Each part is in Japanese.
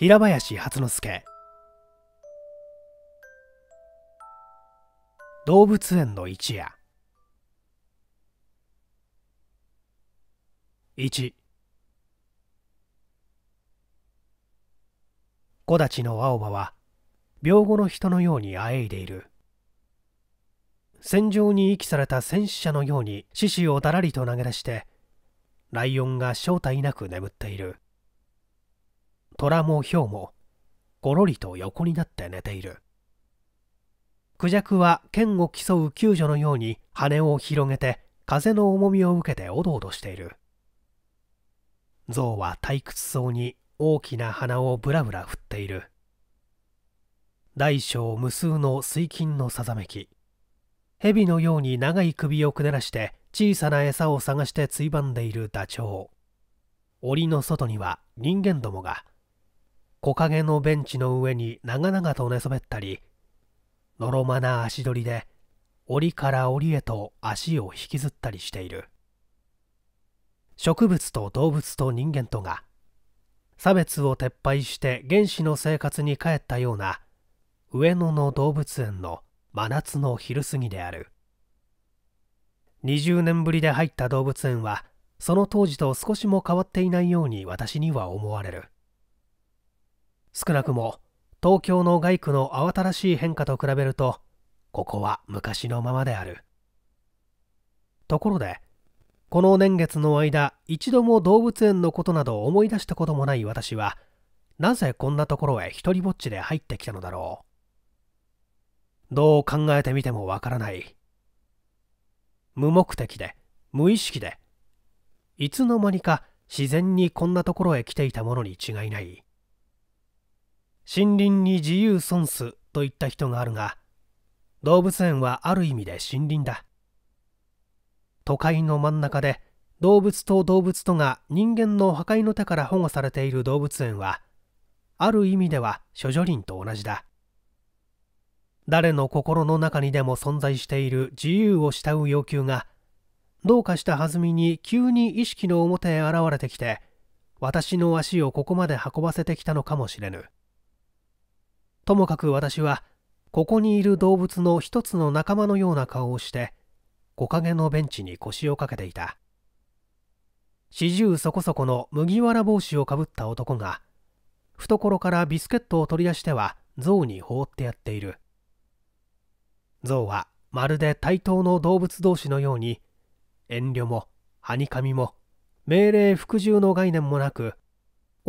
平林初之助動物園の一夜1木立の青葉は病後の人のようにあえいでいる戦場に遺棄された戦死者のように獅子をだらりと投げ出してライオンが正体なく眠っている虎もヒョウもごろりと横になって寝ているクジャクは剣を競う救助のように羽を広げて風の重みを受けておどおどしている象は退屈そうに大きな鼻をぶらぶら振っている大小無数の水金のさざめき蛇のように長い首をくねらして小さな餌を探してついばんでいるダチョウ檻の外には人間どもが木陰のベンチの上に長々と寝そべったりのろまな足取りで檻から檻へと足を引きずったりしている植物と動物と人間とが差別を撤廃して原始の生活に帰ったような上野の動物園の真夏の昼過ぎである20年ぶりで入った動物園はその当時と少しも変わっていないように私には思われる少なくも東京の外区の慌ただしい変化と比べるとここは昔のままであるところでこの年月の間一度も動物園のことなど思い出したこともない私はなぜこんなところへ一りぼっちで入ってきたのだろうどう考えてみてもわからない無目的で無意識でいつの間にか自然にこんなところへ来ていたものに違いない森林に自由損すといった人があるが動物園はある意味で森林だ都会の真ん中で動物と動物とが人間の破壊の手から保護されている動物園はある意味では処女林と同じだ誰の心の中にでも存在している自由を慕う要求がどうかした弾みに急に意識の表へ現れてきて私の足をここまで運ばせてきたのかもしれぬともかく私はここにいる動物の一つの仲間のような顔をして木陰のベンチに腰をかけていた四十そこそこの麦わら帽子をかぶった男が懐からビスケットを取り出しては象に放ってやっている象はまるで対等の動物同士のように遠慮もはにかみも命令服従の概念もなく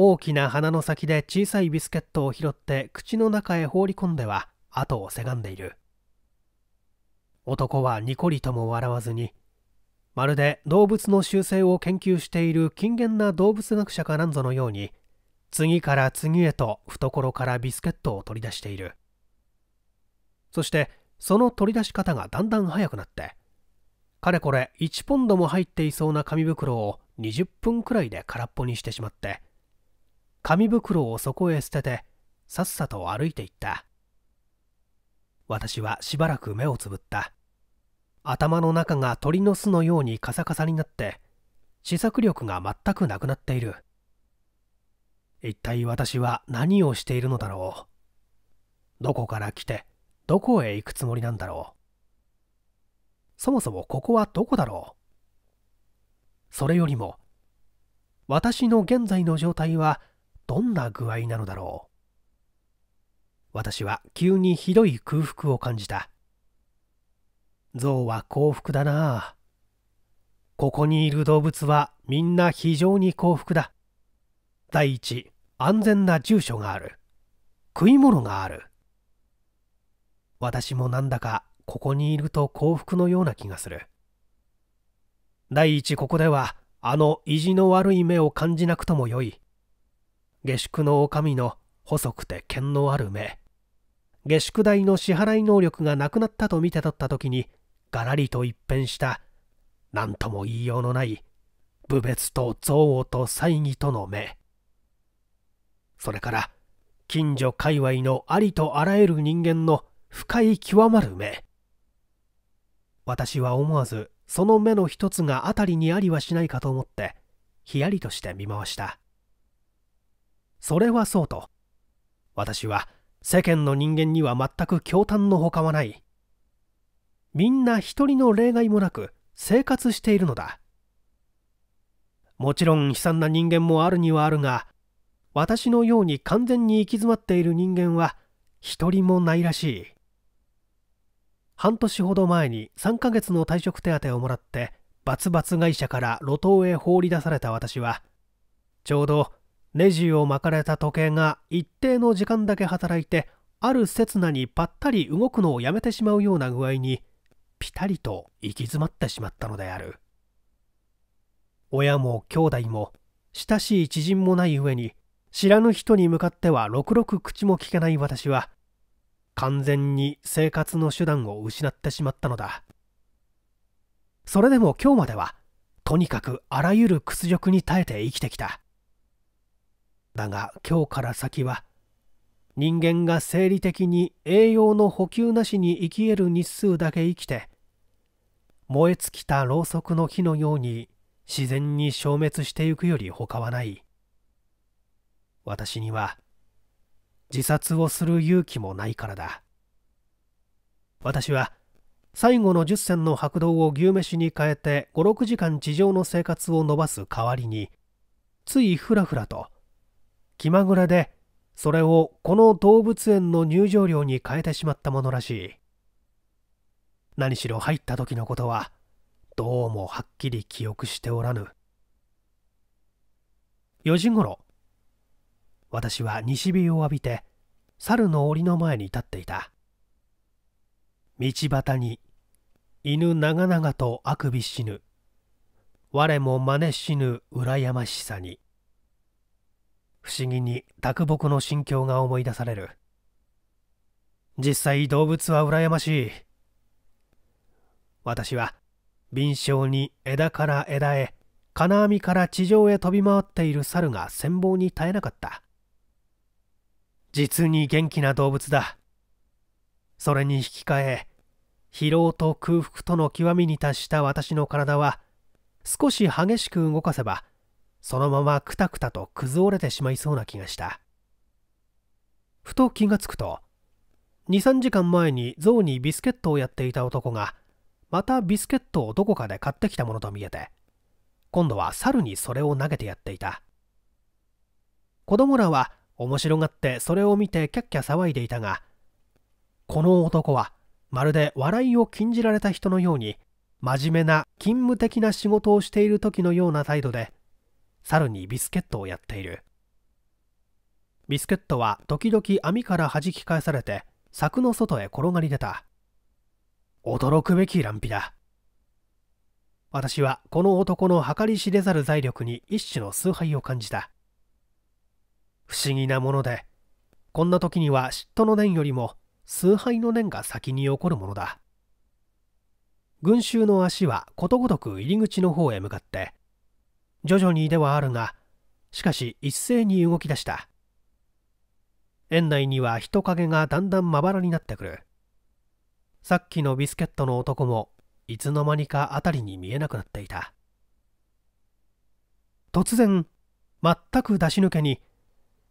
大きな鼻の先で小さいビスケットを拾って口の中へ放り込んでは後をせがんでいる男はニコリとも笑わずにまるで動物の習性を研究している近現な動物学者かなんぞのように次から次へと懐からビスケットを取り出しているそしてその取り出し方がだんだん早くなってかれこれ1ポンドも入っていそうな紙袋を20分くらいで空っぽにしてしまって紙袋をそこへ捨ててさっさと歩いていった私はしばらく目をつぶった頭の中が鳥の巣のようにカサカサになって試作力が全くなくなっている一体私は何をしているのだろうどこから来てどこへ行くつもりなんだろうそもそもここはどこだろうそれよりも私の現在の状態はどんな具合なのだろう私は急にひどい空腹を感じた象は幸福だなここにいる動物はみんな非常に幸福だ第一安全な住所がある食い物がある私もなんだかここにいると幸福のような気がする第一ここではあの意地の悪い目を感じなくともよい下宿の女将の細くて剣のある目下宿代の支払い能力がなくなったと見て取った時にがらりと一変した何とも言いようのない侮蔑と憎悪と猜疑との目それから近所界隈のありとあらゆる人間の深い極まる目私は思わずその目の一つが辺りにありはしないかと思ってひやりとして見回したそれはそうと私は世間の人間には全く驚嘆のほかはないみんな一人の例外もなく生活しているのだもちろん悲惨な人間もあるにはあるが私のように完全に行き詰まっている人間は一人もないらしい半年ほど前に3ヶ月の退職手当をもらってバツバツ会社から路頭へ放り出された私はちょうどネジを巻かれた時計が一定の時間だけ働いてある刹那にパったり動くのをやめてしまうような具合にピタリと行き詰まってしまったのである親も兄弟も親しい知人もない上に知らぬ人に向かってはろくろく口も聞けない私は完全に生活の手段を失ってしまったのだそれでも今日まではとにかくあらゆる屈辱に耐えて生きてきただが今日から先は人間が生理的に栄養の補給なしに生きる日数だけ生きて燃え尽きたろうそくの火のように自然に消滅してゆくより他はない私には自殺をする勇気もないからだ私は最後の10銭の白道を牛飯に変えて56時間地上の生活を延ばす代わりについふらふらと気まぐれでそれをこの動物園の入場料に変えてしまったものらしい何しろ入った時のことはどうもはっきり記憶しておらぬ4時ごろ私は西日を浴びて猿の檻の前に立っていた道端に犬長々とあくび死ぬ我も真似死ぬ羨ましさに不思議に啄木の心境が思い出される実際動物は羨ましい私は敏捷に枝から枝へ金網から地上へ飛び回っている猿が羨望に耐えなかった実に元気な動物だそれに引き換え疲労と空腹との極みに達した私の体は少し激しく動かせばそのままくたくたと崩れてしまいそうな気がしたふと気がつくと23時間前にゾウにビスケットをやっていた男がまたビスケットをどこかで買ってきたものと見えて今度は猿にそれを投げてやっていた子供らは面白がってそれを見てキャッキャ騒いでいたがこの男はまるで笑いを禁じられた人のように真面目な勤務的な仕事をしている時のような態度で猿にビスケットをやっているビスケットは時々網から弾き返されて柵の外へ転がり出た驚くべき乱皮だ私はこの男の計り知れざる財力に一種の崇拝を感じた不思議なものでこんな時には嫉妬の念よりも崇拝の念が先に起こるものだ群衆の足はことごとく入り口の方へ向かって徐々にではあるがしかし一斉に動き出した園内には人影がだんだんまばらになってくるさっきのビスケットの男もいつの間にか辺りに見えなくなっていた突然全く出し抜けに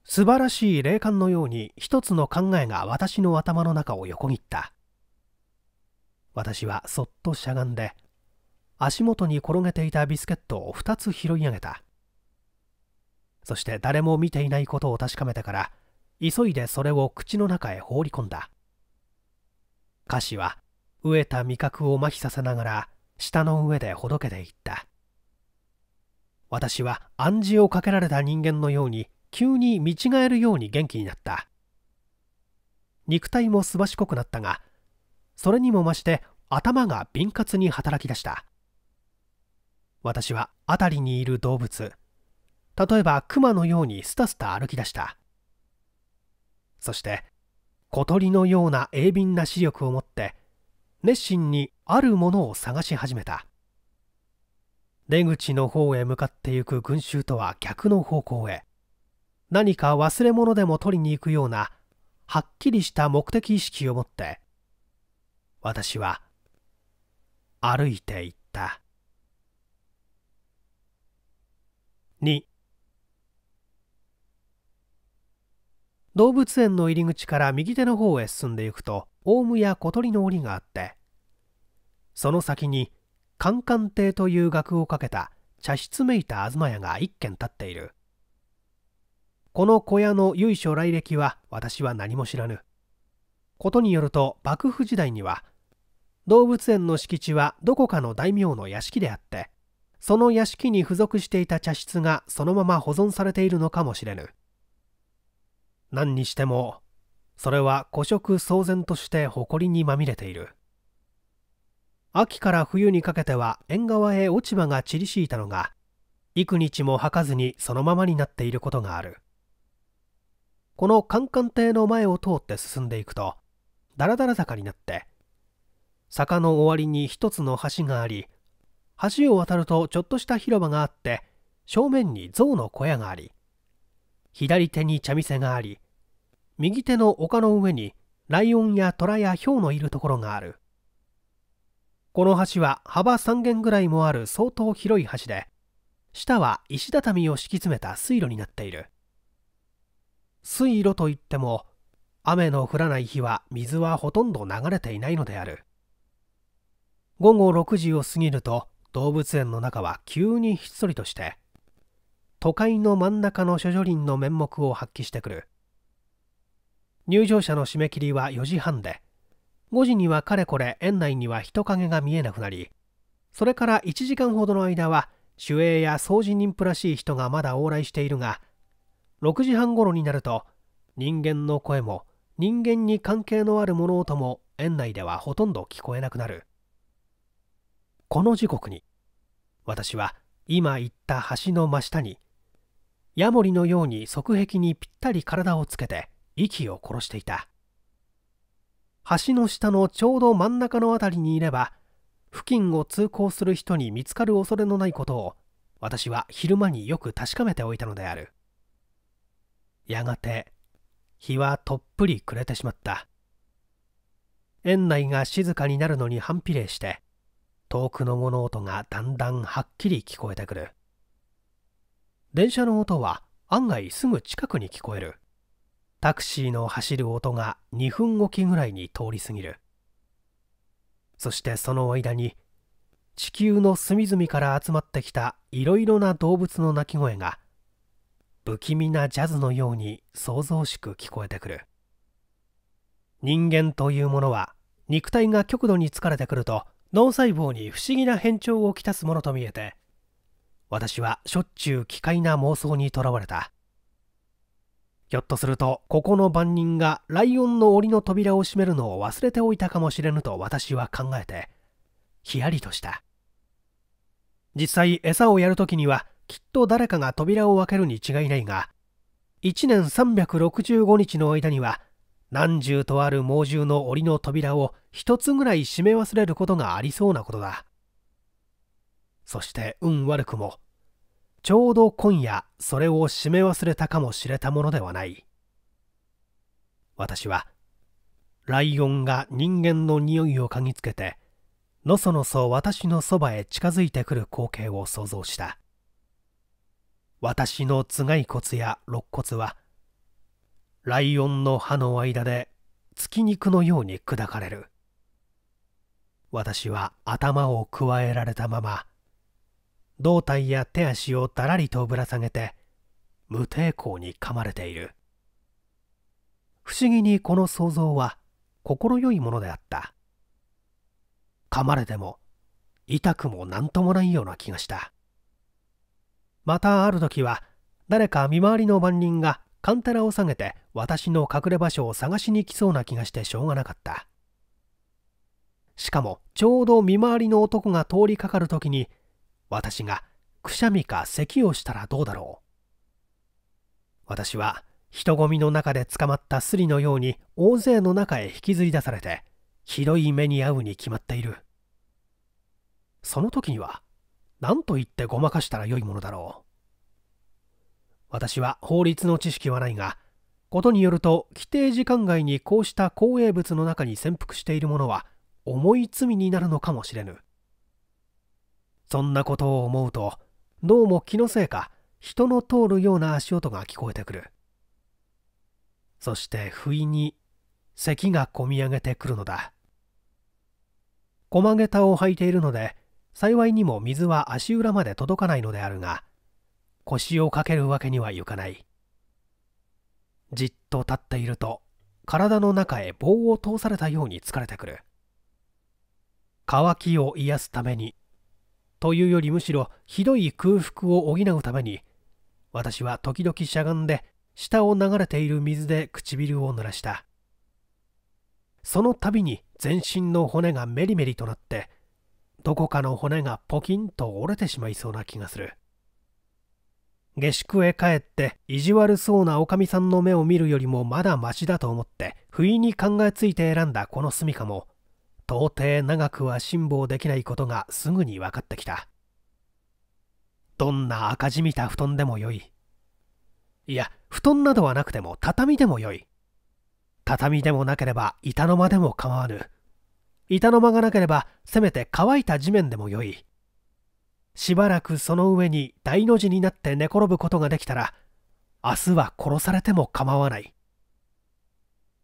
素晴らしい霊感のように一つの考えが私の頭の中を横切った私はそっとしゃがんで足元に転げていたビスケットを2つ拾い上げたそして誰も見ていないことを確かめてから急いでそれを口の中へ放り込んだ菓子は飢えた味覚を麻痺させながら舌の上でほどけていった私は暗示をかけられた人間のように急に見違えるように元気になった肉体もすばしこくなったがそれにも増して頭が敏活に働き出した私は辺りにいる動物例えば熊のようにスタスタ歩き出したそして小鳥のような鋭敏な視力を持って熱心にあるものを探し始めた出口の方へ向かってゆく群衆とは逆の方向へ何か忘れ物でも取りに行くようなはっきりした目的意識を持って私は歩いていった。2動物園の入り口から右手の方へ進んでいくとオウムや小鳥の檻があってその先にカンカン亭という額をかけた茶室めいた東屋が一軒建っているこの小屋の由緒来歴は私は何も知らぬことによると幕府時代には動物園の敷地はどこかの大名の屋敷であってその屋敷に付属していた茶室がそのまま保存されているのかもしれぬ何にしてもそれは古色騒然として誇りにまみれている秋から冬にかけては縁側へ落ち葉が散り敷いたのが幾日も履かずにそのままになっていることがあるこのカンカン亭の前を通って進んでいくとだらだら坂になって坂の終わりに一つの橋があり橋を渡るとちょっとした広場があって正面に象の小屋があり左手に茶店があり右手の丘の上にライオンや虎やヒョウのいるところがあるこの橋は幅3軒ぐらいもある相当広い橋で下は石畳を敷き詰めた水路になっている水路といっても雨の降らない日は水はほとんど流れていないのである午後6時を過ぎると動物園の中は急にひっそりとして都会の真ん中の諸女林の面目を発揮してくる入場者の締め切りは4時半で5時にはかれこれ園内には人影が見えなくなりそれから1時間ほどの間は守衛や掃除人夫らしい人がまだ往来しているが6時半ごろになると人間の声も人間に関係のある物音も園内ではほとんど聞こえなくなるこの時刻に私は今言った橋の真下にヤモリのように側壁にぴったり体をつけて息を殺していた橋の下のちょうど真ん中の辺りにいれば付近を通行する人に見つかる恐れのないことを私は昼間によく確かめておいたのであるやがて日はとっぷり暮れてしまった園内が静かになるのに反比例して遠くの物音がだんだんはっきり聞こえてくる電車の音は案外すぐ近くに聞こえるタクシーの走る音が2分おきぐらいに通り過ぎるそしてその間に地球の隅々から集まってきたいろいろな動物の鳴き声が不気味なジャズのように騒々しく聞こえてくる人間というものは肉体が極度に疲れてくると脳細胞に不思議な変調をきたすものと見えて私はしょっちゅう奇怪な妄想にとらわれたひょっとするとここの番人がライオンの檻の扉を閉めるのを忘れておいたかもしれぬと私は考えてひやりとした実際餌をやるときにはきっと誰かが扉を開けるに違いないが1年365日の間には何十とある猛獣の檻の扉を一つぐらい閉め忘れることがありそうなことだそして運悪くもちょうど今夜それを閉め忘れたかもしれたものではない私はライオンが人間の匂いを嗅ぎつけてのそのそ私のそばへ近づいてくる光景を想像した私の頭蓋骨や肋骨はライオンの歯の間で月肉のように砕かれる私は頭をくわえられたまま胴体や手足をだらりとぶら下げて無抵抗に噛まれている不思議にこの想像は快いものであった噛まれても痛くも何ともないような気がしたまたある時は誰か見回りの番人がカンテラを下げて私の隠れ場所を探しに来そうな気がしてしょうがなかったしかもちょうど見回りの男が通りかかる時に私がくしゃみか咳をしたらどうだろう私は人混みの中で捕まったスリのように大勢の中へ引きずり出されてひどい目に遭うに決まっているその時には何と言ってごまかしたらよいものだろう私は法律の知識はないが、ことによると規定時間外にこうした公営物の中に潜伏しているものは重い罪になるのかもしれぬ。そんなことを思うと、どうも気のせいか、人の通るような足音が聞こえてくる。そして不意に咳がこみ上げてくるのだ駒下駄を履いているので幸いにも水は足裏まで届かないのであるが腰をかけるわけにはいかないじっと立っていると体の中へ棒を通されたように疲れてくる渇きを癒すためにというよりむしろひどい空腹を補うために私は時々しゃがんで下を流れている水で唇を濡らしたその度に全身の骨がメリメリとなってどこかの骨がポキンと折れてしまいそうな気がする下宿へ帰って意地悪そうなおかみさんの目を見るよりもまだマシだと思って不意に考えついて選んだこの住処も到底長くは辛抱できないことがすぐに分かってきたどんな赤じみた布団でもよいいや布団などはなくても畳でもよい畳でもなければ板の間でも構わぬ板の間がなければせめて乾いた地面でもよいしばらくその上に大の字になって寝転ぶことができたら明日は殺されても構わない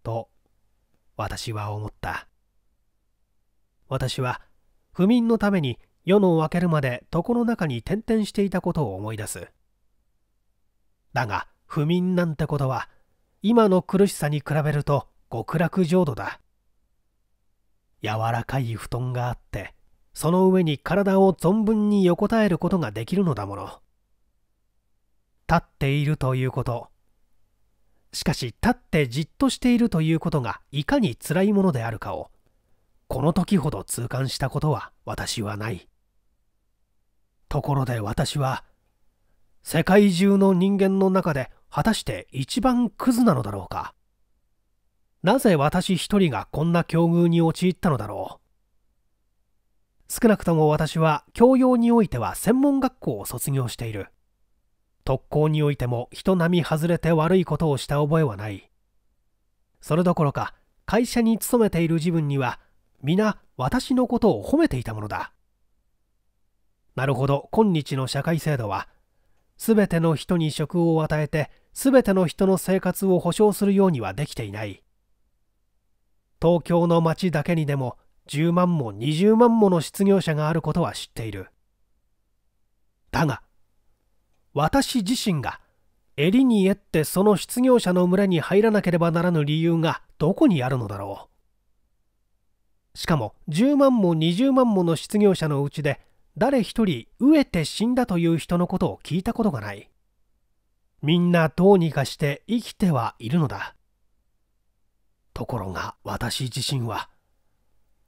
と私は思った私は不眠のために夜の明けるまで床の中に転々していたことを思い出すだが不眠なんてことは今の苦しさに比べると極楽浄土だ柔らかい布団があってその上に体を存分に横たえることができるのだもの立っているということしかし立ってじっとしているということがいかに辛いものであるかをこの時ほど痛感したことは私はないところで私は世界中の人間の中で果たして一番クズなのだろうかなぜ私一人がこんな境遇に陥ったのだろう少なくとも私は教養においては専門学校を卒業している特攻においても人並み外れて悪いことをした覚えはないそれどころか会社に勤めている自分には皆私のことを褒めていたものだなるほど今日の社会制度は全ての人に職を与えて全ての人の生活を保障するようにはできていない東京の街だけにでも10万も20万もの失業者があることは知っているだが私自身が襟に得ってその失業者の群れに入らなければならぬ理由がどこにあるのだろうしかも10万も20万もの失業者のうちで誰一人飢えて死んだという人のことを聞いたことがないみんなどうにかして生きてはいるのだところが私自身は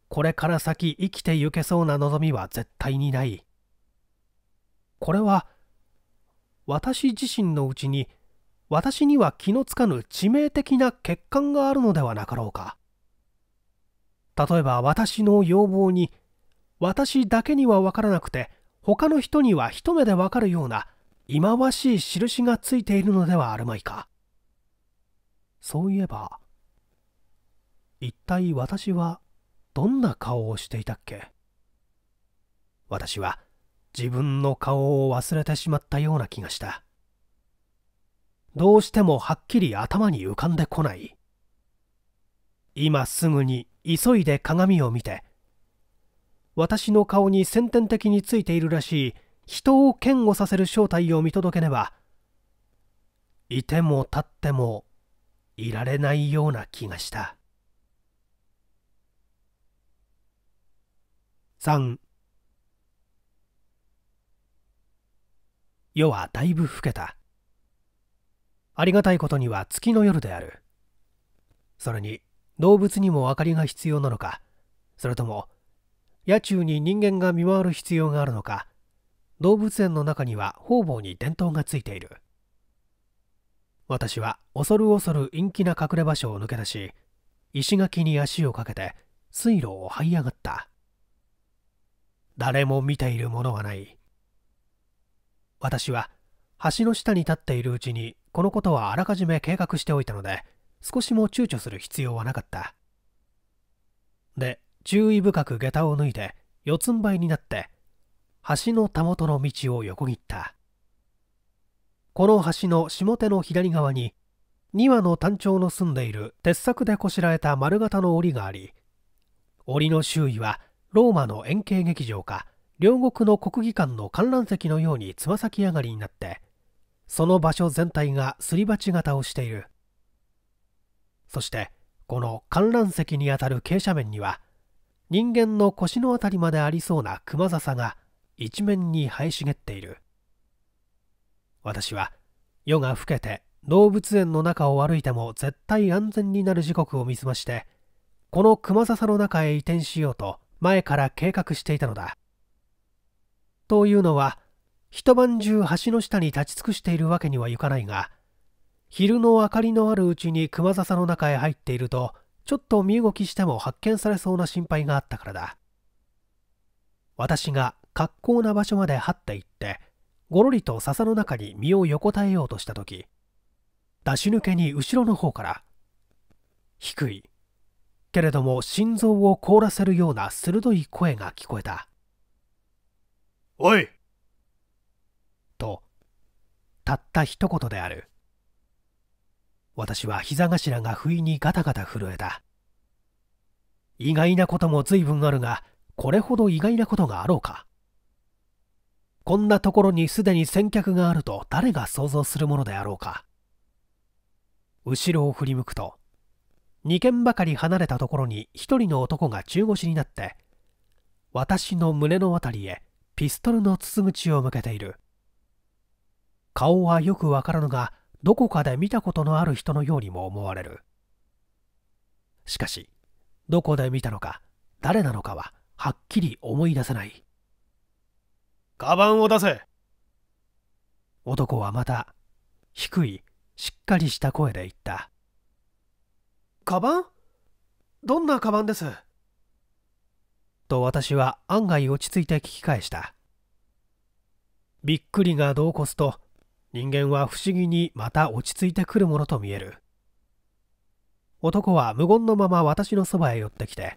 これから先生きてゆけそうな望みは絶対にないこれは私自身のうちに私には気のつかぬ致命的な欠陥があるのではなかろうか例えば私の要望に私だけには分からなくて他の人には一目で分かるような忌まわしい印がついているのではあるまいかそういえば一体私はどんな顔をしていたっけ私は自分の顔を忘れてしまったような気がしたどうしてもはっきり頭に浮かんでこない今すぐに急いで鏡を見て私の顔に先天的についているらしい人を嫌悪させる正体を見届けねばいても立ってもいられないような気がした3夜はだいぶ更けたありがたいことには月の夜であるそれに動物にも明かりが必要なのかそれとも野中に人間が見回る必要があるのか動物園の中には方々に伝統がついている私は恐る恐る陰気な隠れ場所を抜け出し石垣に足をかけて水路を這い上がった誰も見ているものはない私は橋の下に立っているうちにこのことはあらかじめ計画しておいたので少しも躊躇する必要はなかったで注意深く下駄を脱いで四つん這いになって橋のたもとの道を横切ったこの橋の下手の左側に2羽の単調の住んでいる鉄柵でこしらえた丸型の檻があり檻の周囲はローマの円形劇場か両国の国技館の観覧席のようにつま先上がりになってその場所全体がすり鉢型をしているそしてこの観覧席にあたる傾斜面には人間の腰の辺りまでありそうな熊笹が一面に生え茂っている私は夜が更けて動物園の中を歩いても絶対安全になる時刻を見つましてこの熊笹の中へ移転しようと前から計画していたのだ。というのは一晩中橋の下に立ち尽くしているわけにはいかないが昼の明かりのあるうちに熊笹の中へ入っているとちょっと身動きしても発見されそうな心配があったからだ私が格好な場所まで張っていってごろりと笹の中に身を横たえようとした時出し抜けに後ろの方から「低いけれども心臓を凍らせるような鋭い声が聞こえたおいとたった一言である私は膝頭が不意にガタガタ震えた意外なことも随分あるがこれほど意外なことがあろうかこんなところにすでに先客があると誰が想像するものであろうか後ろを振り向くと2軒ばかり離れたところに1人の男が中腰になって私の胸の辺りへピストルの筒口を向けている顔はよくわからぬがどこかで見たことのある人のようにも思われるしかしどこで見たのか誰なのかははっきり思い出せないカバンを出せ男はまた低いしっかりした声で言ったカバンどんなカバンですと私は案外落ち着いて聞き返したびっくりが度を越すと人間は不思議にまた落ち着いてくるものと見える男は無言のまま私のそばへ寄ってきて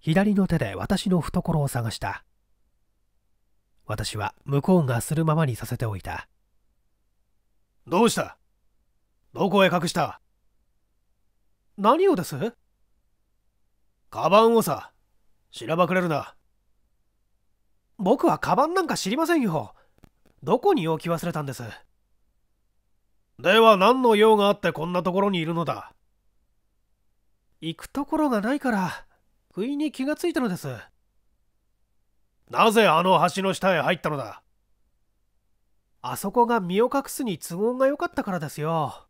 左の手で私の懐を探した私は向こうがするままにさせておいたどうしたどこへ隠した何をですカバンをさしらばくれるな僕はカバンなんか知りませんよどこに置き忘れたんですでは何の用があってこんなところにいるのだ行くところがないから不意に気がついたのですなぜあの橋の下へ入ったのだあそこが身を隠すに都合が良かったからですよ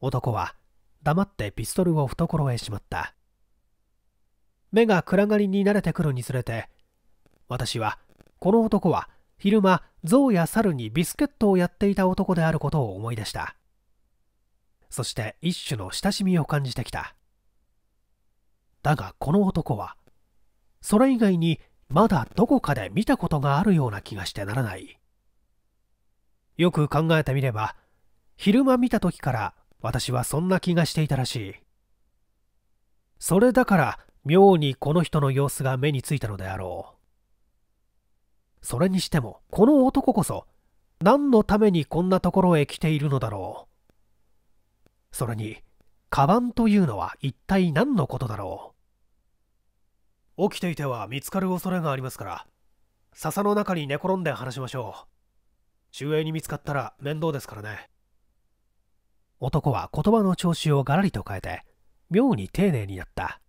男は黙ってピストルを懐へしまった目が暗がりに慣れてくるにつれて私はこの男は昼間象や猿にビスケットをやっていた男であることを思い出したそして一種の親しみを感じてきただがこの男はそれ以外にまだどこかで見たことがあるような気がしてならないよく考えてみれば昼間見た時から私はそんな気がしていたらしいそれだから妙にこの人の様子が目についたのであろうそれにしてもこの男こそ何のためにこんなところへ来ているのだろうそれにカバンというのは一体何のことだろう起きていては見つかる恐れがありますから笹の中に寝転んで話しましょう守衛に見つかったら面倒ですからね男は言葉の調子をがらりと変えて妙に丁寧になった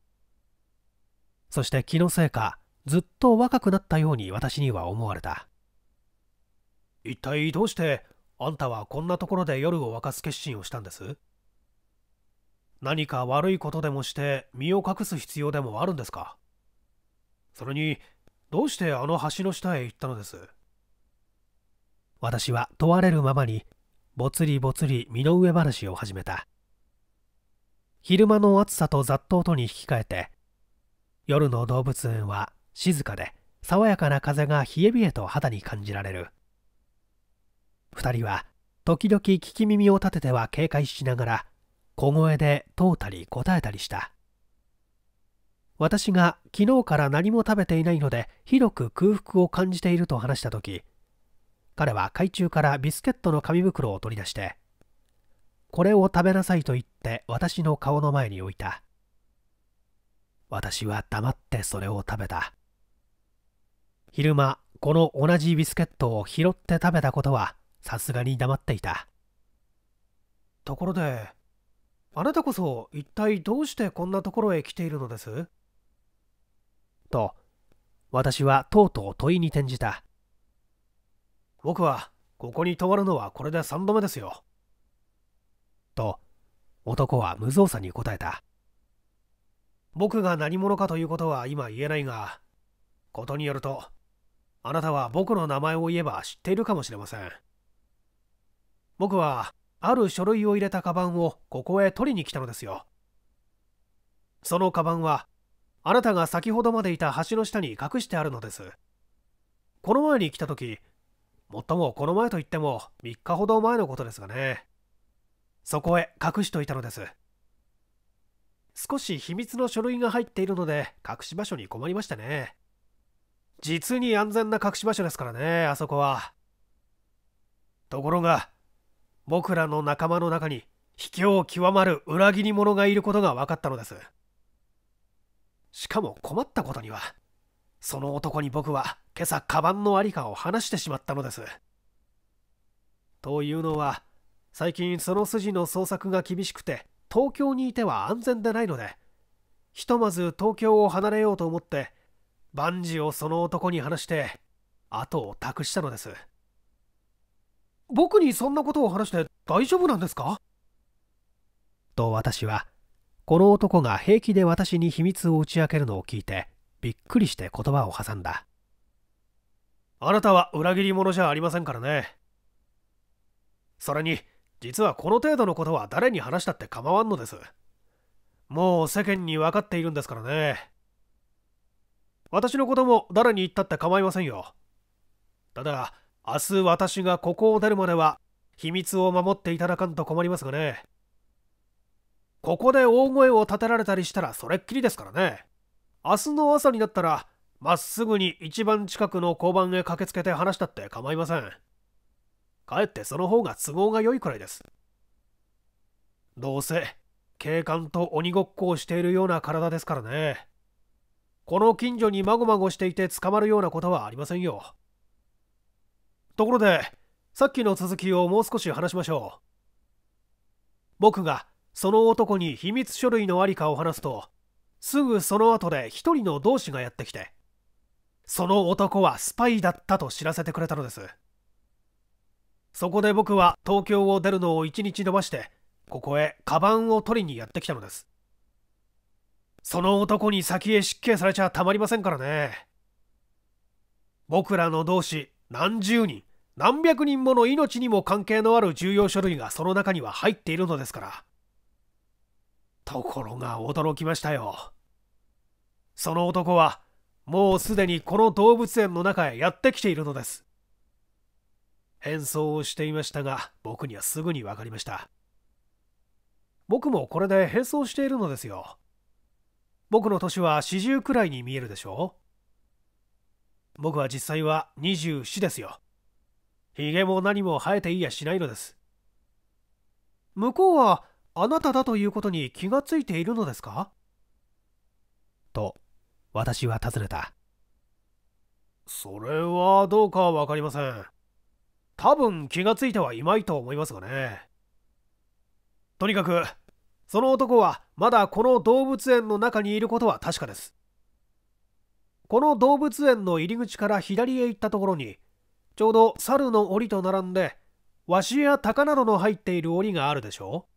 そして気のせいかずっと若くなったように私には思われた一体どうしてあんたはこんなところで夜を沸かす決心をしたんです何か悪いことでもして身を隠す必要でもあるんですかそれにどうしてあの橋の下へ行ったのです私は問われるままにぼつりぼつり身の上話を始めた昼間の暑さと雑踏とに引き換えて夜の動物園は静かで爽やかな風が冷え冷えと肌に感じられる2人は時々聞き耳を立てては警戒しながら小声で問うたり答えたりした私が昨日から何も食べていないのでひどく空腹を感じていると話した時彼は海中からビスケットの紙袋を取り出して、これを食べなさいと言って私の顔の前に置いた。私は黙ってそれを食べた。昼間、この同じビスケットを拾って食べたことはさすがに黙っていた。ところで、あなたこそ一体どうしてこんなところへ来ているのですと、私はとうとう問いに転じた。僕はここに泊まるのはこれで3度目ですよ。と、男は無造作に答えた。僕が何者かということは今言えないが、ことによると、あなたは僕の名前を言えば知っているかもしれません。僕は、ある書類を入れたカバンをここへ取りに来たのですよ。そのカバンは、あなたが先ほどまでいた橋の下に隠してあるのです。この前に来た時、もっともこの前といっても3日ほど前のことですがねそこへ隠しといたのです少し秘密の書類が入っているので隠し場所に困りましたね実に安全な隠し場所ですからねあそこはところが僕らの仲間の中に卑怯極まる裏切り者がいることが分かったのですしかも困ったことにはその男に僕は今朝カバンのありかを話してしまったのです。というのは最近その筋の捜索が厳しくて東京にいては安全でないのでひとまず東京を離れようと思って万事をその男に話して後を託したのです僕にそんなことを話して大丈夫なんですかと私はこの男が平気で私に秘密を打ち明けるのを聞いてびっくりして言葉を挟んだあなたは裏切り者じゃありませんからねそれに実はこの程度のことは誰に話したって構わんのですもう世間に分かっているんですからね私のことも誰に言ったって構いませんよただ明日私がここを出るまでは秘密を守っていただかんと困りますがねここで大声を立てられたりしたらそれっきりですからね明日の朝になったらまっすぐに一番近くの交番へ駆けつけて話したって構いませんかえってその方が都合が良いくらいですどうせ警官と鬼ごっこをしているような体ですからねこの近所にまごまごしていて捕まるようなことはありませんよところでさっきの続きをもう少し話しましょう僕がその男に秘密書類のありかを話すとすぐその後で一人の同志がやってきて、その男はスパイだったと知らせてくれたのです。そこで僕は東京を出るのを一日延ばして、ここへカバンを取りにやってきたのです。その男に先へ失敬されちゃたまりませんからね。僕らの同志何十人、何百人もの命にも関係のある重要書類がその中には入っているのですから。ところが驚きましたよ。その男はもうすでにこの動物園の中へやってきているのです変装をしていましたが僕にはすぐに分かりました僕もこれで変装しているのですよ僕の年は40くらいに見えるでしょう僕は実際は24ですよヒゲも何も生えていやしないのです向こうはあなただということに気がついているのですかと私は尋ねたそれはどうか分かりません多分気がついてはいまいと思いますがねとにかくその男はまだこの動物園の中にいることは確かですこの動物園の入り口から左へ行ったところにちょうど猿の檻と並んでワシや鷹などの入っている檻があるでしょう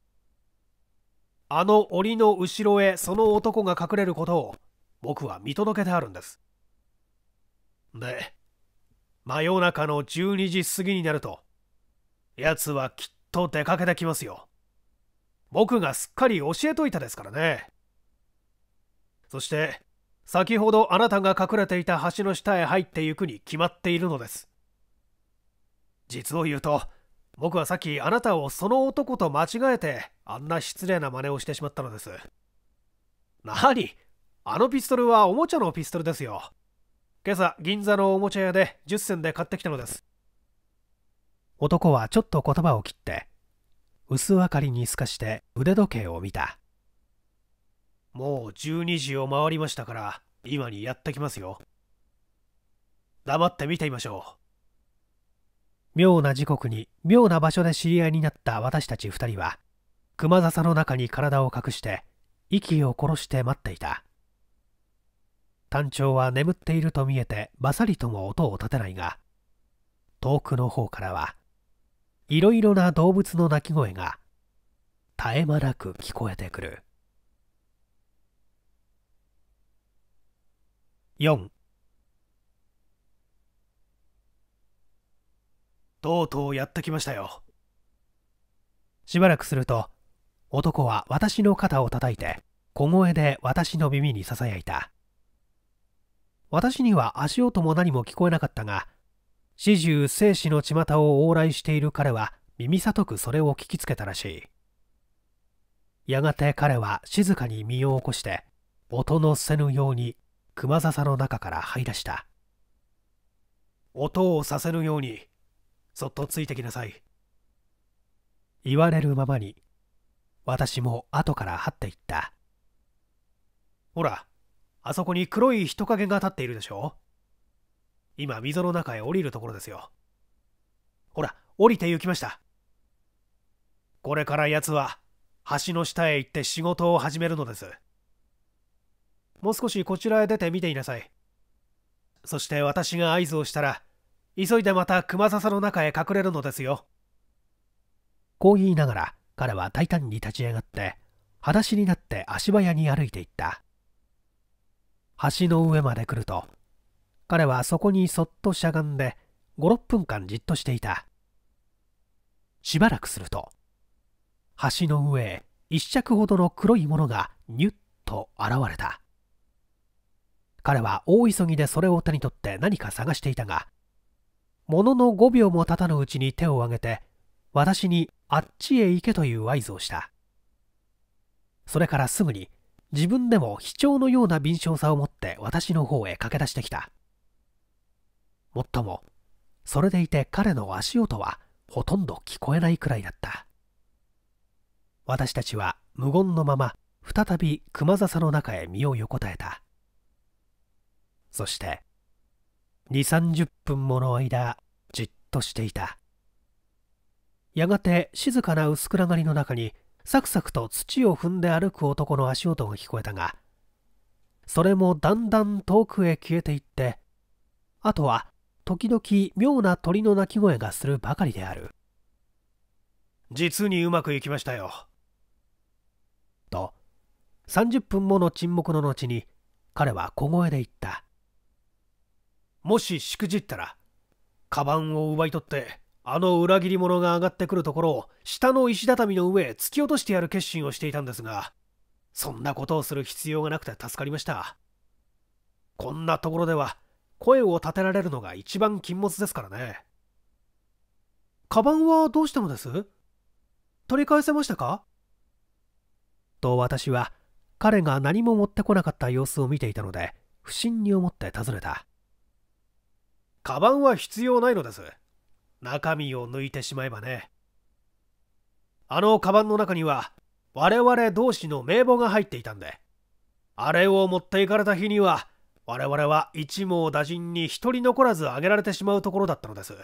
あの檻の後ろへその男が隠れることを僕は見届けてあるんですで真夜中の12時過ぎになると奴はきっと出かけてきますよ僕がすっかり教えといたですからねそして先ほどあなたが隠れていた橋の下へ入ってゆくに決まっているのです実を言うと僕はさっきあなたをその男と間違えてあんな失礼な真似をしてしまったのです何あのピストルはおもちゃのピストルですよ。今朝、銀座のおもちゃ屋で10銭で買ってきたのです。男はちょっと言葉を切って、薄明かりに透かして腕時計を見た。もう12時を回りましたから、今にやってきますよ。黙って見てみましょう。妙な時刻に妙な場所で知り合いになった私たち2人は、熊笹の中に体を隠して、息を殺して待っていた。単調は眠っていると見えてバさりとも音を立てないが遠くの方からはいろいろな動物の鳴き声が絶え間なく聞こえてくる4とうとうやってきましたよしばらくすると男は私の肩を叩いて小声で私の耳にささやいた私には足音も何も聞こえなかったが始終生死の巷を往来している彼は耳さとくそれを聞きつけたらしいやがて彼は静かに身を起こして音のせぬように熊笹の中から這い出した音をさせぬようにそっとついてきなさい言われるままに私も後から這っていったほらあそこに黒い人影が立っているでしょ今溝の中へ降りるところですよほら降りて行きましたこれから奴は橋の下へ行って仕事を始めるのですもう少しこちらへ出て見ていなさいそして私が合図をしたら急いでまた熊笹の中へ隠れるのですよこう言いながら彼は大胆に立ち上がって裸足になって足早に歩いていった橋の上まで来ると彼はそこにそっとしゃがんで56分間じっとしていたしばらくすると橋の上へ一尺ほどの黒いものがニュッと現れた彼は大急ぎでそれを手に取って何か探していたがものの5秒も経たぬうちに手を挙げて私にあっちへ行けという合図をしたそれからすぐに自分でも非怯のような敏捷さを持って私の方へ駆け出してきた。もっとも、それでいて彼の足音はほとんど聞こえないくらいだった。私たちは無言のまま再び熊笹の中へ身を横たえた。そして、2、30分もの間、じっとしていた。やがて静かな薄暗がりの中にサクサクと土を踏んで歩く男の足音が聞こえたがそれもだんだん遠くへ消えていってあとは時々妙な鳥の鳴き声がするばかりである実にうまくいきましたよと30分もの沈黙の後に彼は小声で言ったもししくじったらカバンを奪い取ってあの裏切り者が上がってくるところを下の石畳の上へ突き落としてやる決心をしていたんですがそんなことをする必要がなくて助かりましたこんなところでは声を立てられるのが一番禁物ですからねカバンはどうしたのです取り返せましたかと私は彼が何も持ってこなかった様子を見ていたので不審に思って尋ねたカバンは必要ないのです中身を抜いてしまえばねあのカバンの中には我々同士の名簿が入っていたんであれを持っていかれた日には我々は一網打尽に一人残らず挙げられてしまうところだったのです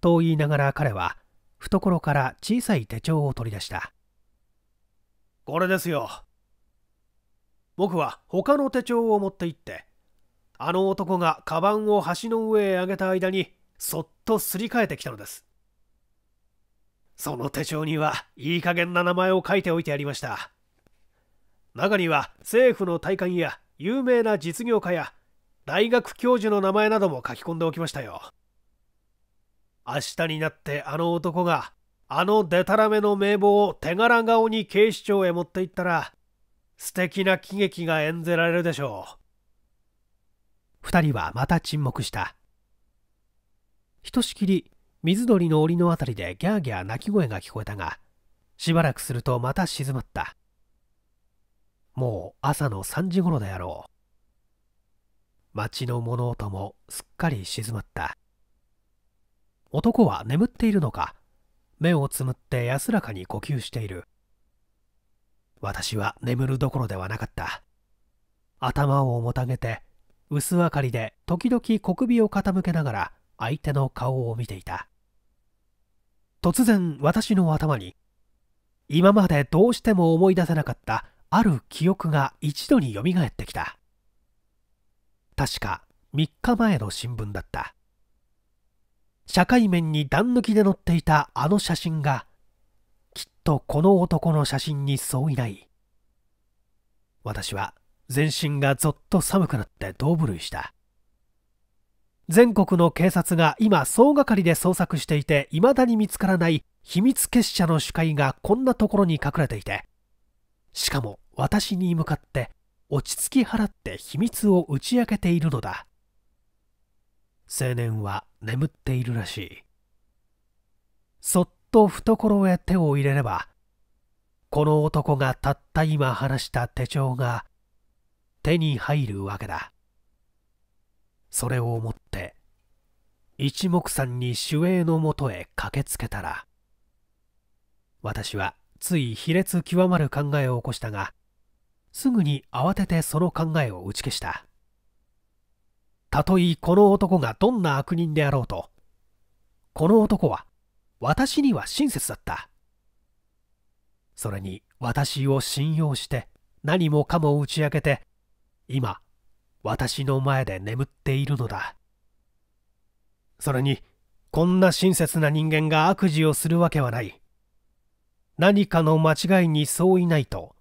と言いながら彼は懐から小さい手帳を取り出したこれですよ僕は他の手帳を持って行ってあの男がカバンを橋の上へ上げた間にそっとすり替えてきたのですその手帳にはいい加減な名前を書いておいてありました中には政府の大官や有名な実業家や大学教授の名前なども書き込んでおきましたよ明日になってあの男があのデタラメの名簿を手柄顔に警視庁へ持っていったら素敵な喜劇が演じられるでしょう2人はまた沈黙したひとしきり水鳥の檻のあたりでギャーギャー鳴き声が聞こえたがしばらくするとまた静まったもう朝の3時頃であろう町の物音もすっかり静まった男は眠っているのか目をつむって安らかに呼吸している私は眠るどころではなかった頭をもたげて薄明かりで時々小首を傾けながら相手の顔を見ていた突然私の頭に今までどうしても思い出せなかったある記憶が一度によみがえってきた確か3日前の新聞だった社会面に段抜きで載っていたあの写真がきっとこの男の写真に相違ない私は全身がぞっと寒くなって胴震いした全国の警察が今総がかりで捜索していて未だに見つからない秘密結社の主界がこんなところに隠れていてしかも私に向かって落ち着き払って秘密を打ち明けているのだ青年は眠っているらしいそっと懐へ手を入れればこの男がたった今話した手帳が手に入るわけだそれを思って一目散に守衛のもとへ駆けつけたら私はつい卑劣極まる考えを起こしたがすぐに慌ててその考えを打ち消したたとえこの男がどんな悪人であろうとこの男は私には親切だったそれに私を信用して何もかも打ち明けて今私の前で眠っているのだそれにこんな親切な人間が悪事をするわけはない何かの間違いにそういないと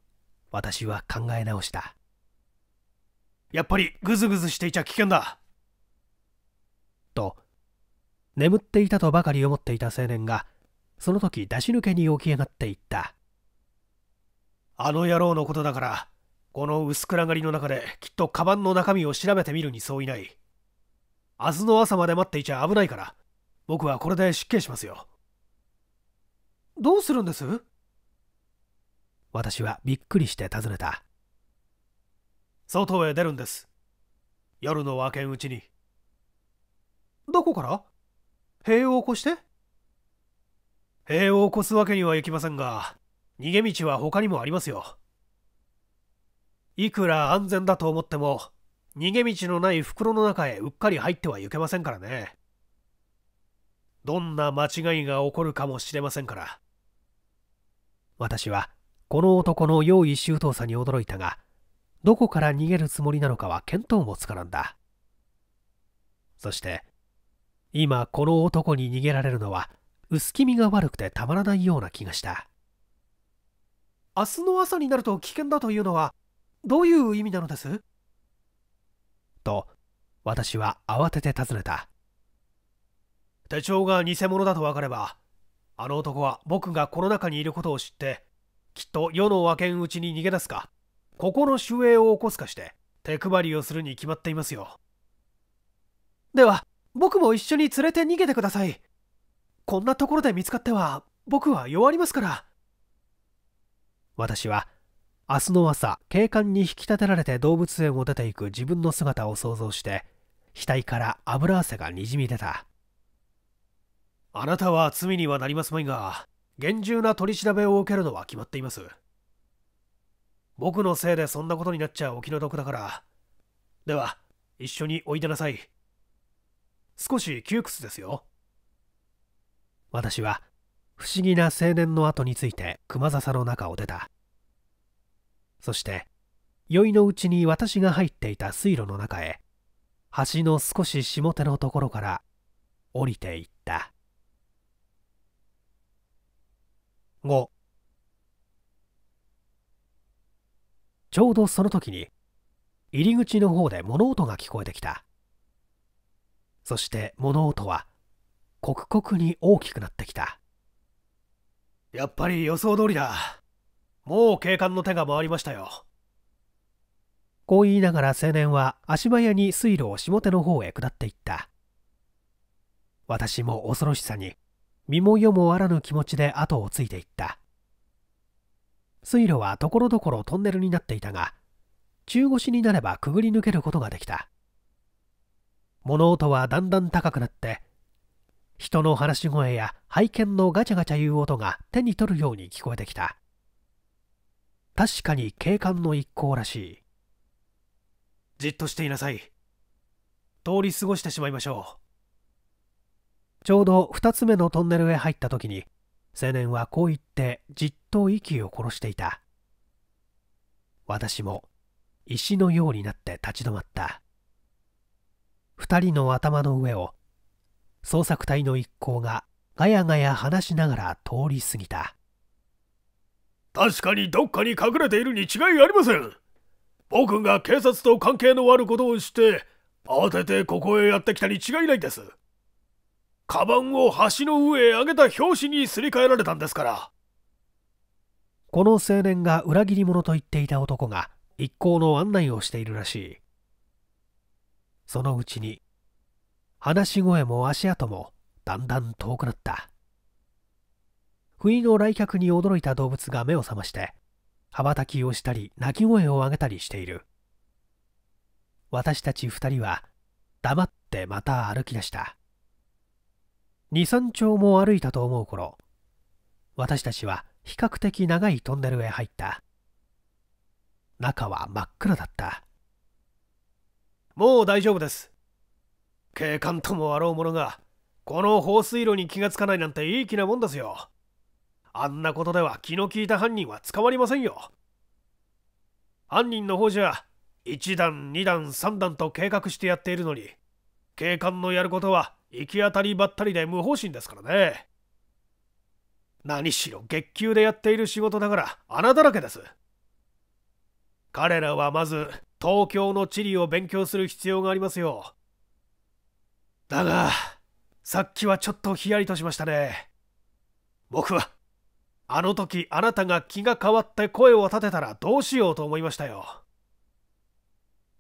私は考え直したやっぱりグズグズしていちゃ危険だと眠っていたとばかり思っていた青年がその時出し抜けに起き上がっていったあの野郎のことだからこの薄暗がりの中できっとカバンの中身を調べてみるに相違ない。明日の朝まで待っていちゃ危ないから、僕はこれで失敬しますよ。どうするんです私はびっくりして尋ねた。外へ出るんです。夜の明けんうちに。どこから塀を起こして塀を起こすわけにはいきませんが、逃げ道は他にもありますよ。いくら安全だと思っても逃げ道のない袋の中へうっかり入ってはいけませんからねどんな間違いが起こるかもしれませんから私はこの男の用意周到さに驚いたがどこから逃げるつもりなのかは見当もつからんだそして今この男に逃げられるのは薄気味が悪くてたまらないような気がした明日の朝になると危険だというのはどういう意味なのですと私は慌てて尋ねた手帳が偽物だと分かればあの男は僕がこの中にいることを知ってきっと世の分けんうちに逃げ出すかここの守衛を起こすかして手配りをするに決まっていますよでは僕も一緒に連れて逃げてくださいこんなところで見つかっては僕は弱りますから私は明日の朝警官に引き立てられて動物園を出ていく自分の姿を想像して額から油汗がにじみ出たあなたは罪にはなりますまいが厳重な取り調べを受けるのは決まっています僕のせいでそんなことになっちゃお気の毒だからでは一緒においでなさい少し窮屈ですよ私は不思議な青年の後について熊笹の中を出たそして宵のうちに私が入っていた水路の中へ橋の少し下手のところから降りていったちょうどその時に入り口の方で物音が聞こえてきたそして物音は刻々に大きくなってきたやっぱり予想通りだもう警官の手が回りましたよ。こう言いながら青年は足早に水路を下手の方へ下っていった。私も恐ろしさに、身も世もあらぬ気持ちで後をついていった。水路はところどころトンネルになっていたが、中腰になればくぐり抜けることができた。物音はだんだん高くなって、人の話し声や拝見のガチャガチャいう音が手に取るように聞こえてきた。確かに警官の一行らしいじっとしていなさい通り過ごしてしまいましょうちょうど2つ目のトンネルへ入った時に青年はこう言ってじっと息を殺していた私も石のようになって立ち止まった2人の頭の上を捜索隊の一行がガヤガヤ話しながら通り過ぎた確かにどっかに隠れているに違いありません。僕が警察と関係のあることをして、慌ててここへやってきたに違いないです。カバンを橋の上へ上げた拍子にすり替えられたんですから。この青年が裏切り者と言っていた男が一行の案内をしているらしい。そのうちに、話し声も足跡もだんだん遠くなった。不意の来客に驚いた動物が目を覚まして、羽ばたきをしたり、鳴き声を上げたりしている。私たち二人は、黙ってまた歩き出した。二三丁も歩いたと思う頃、私たちは比較的長いトンネルへ入った。中は真っ暗だった。もう大丈夫です。警官ともあろうものが、この放水路に気がつかないなんていい気なもんですよ。あんなことでは気の利いた犯人は捕まりませんよ犯人の方じゃ1段2段3段と計画してやっているのに警官のやることは行き当たりばったりで無方針ですからね何しろ月給でやっている仕事だから穴だらけです彼らはまず東京の地理を勉強する必要がありますよだがさっきはちょっとヒヤリとしましたね僕はあの時あなたが気が変わって声を立てたらどうしようと思いましたよ。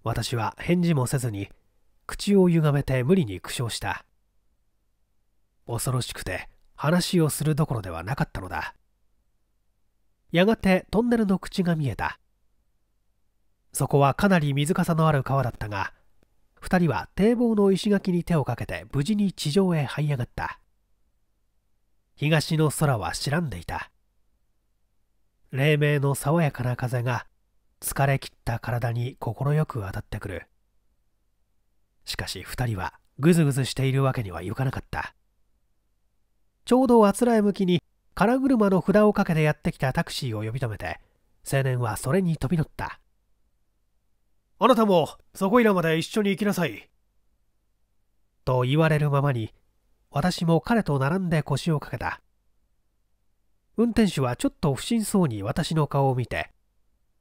私は返事もせずに口をゆがめて無理に苦笑した。恐ろしくて話をするどころではなかったのだ。やがてトンネルの口が見えた。そこはかなり水かさのある川だったが、2人は堤防の石垣に手をかけて無事に地上へ這い上がった。東の空は白んでいた。黎明の爽やかな風が疲れきった体に快く当たってくるしかし2人はぐずぐずしているわけにはいかなかったちょうどあつらえ向きに空車の札をかけてやってきたタクシーを呼び止めて青年はそれに飛び乗ったあなたもそこいらまで一緒に行きなさいと言われるままに私も彼と並んで腰をかけた運転手はちょっと不審そうに私の顔を見て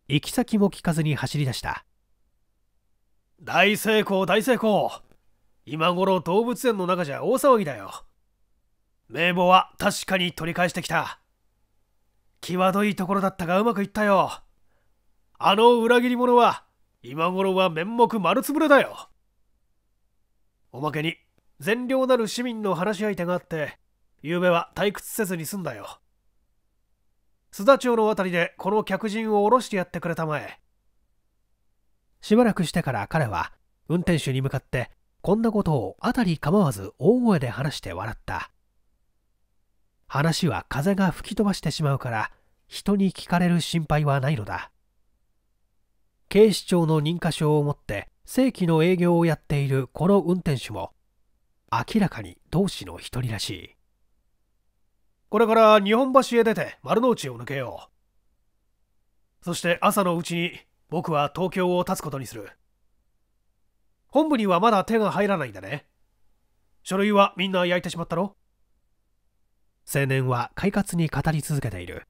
行き先も聞かずに走り出した大成功大成功今頃動物園の中じゃ大騒ぎだよ名簿は確かに取り返してきた際どいところだったがうまくいったよあの裏切り者は今頃は面目丸つぶれだよおまけに善良なる市民の話し相手があって昨夜は退屈せずに済んだよ須田町のあたりでこの客人を降ろしてやってくれたまえしばらくしてから彼は運転手に向かってこんなことを辺り構わず大声で話して笑った話は風が吹き飛ばしてしまうから人に聞かれる心配はないのだ警視庁の認可証を持って正規の営業をやっているこの運転手も明らかに同志の一人らしいこれから日本橋へ出て丸の内を抜けよう。そして朝のうちに僕は東京を立つことにする。本部にはまだ手が入らないんだね。書類はみんな焼いてしまったろ青年は快活に語り続けている。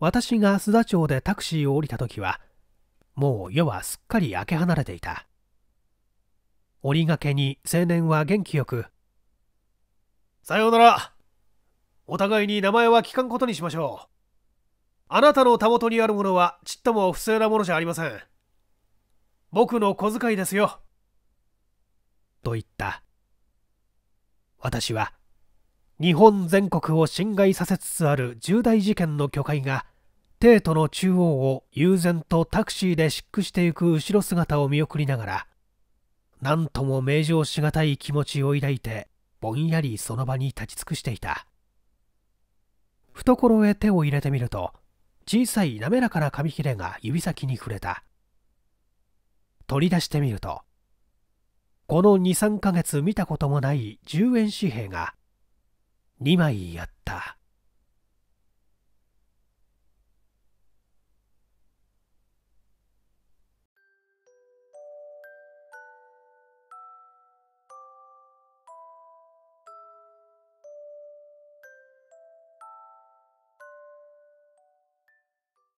私が須田町でタクシーを降りた時は、もう夜はすっかり明け離れていた。折りがけに青年は元気よく、さようならお互いに名前は聞かんことにしましょう。あなたのたもとにあるものはちっとも不正なものじゃありません。僕の小遣いですよ。と言った。私は、日本全国を侵害させつつある重大事件の巨海が、帝都の中央を悠然とタクシーで漆喰してゆく後ろ姿を見送りながら、何とも名乗しがたい気持ちを抱いて、ぼんやりその場に立ち尽くしていた。懐へ手を入れてみると小さい滑らかな紙切れが指先に触れた取り出してみるとこの23ヶ月見たこともない10円紙幣が2枚あった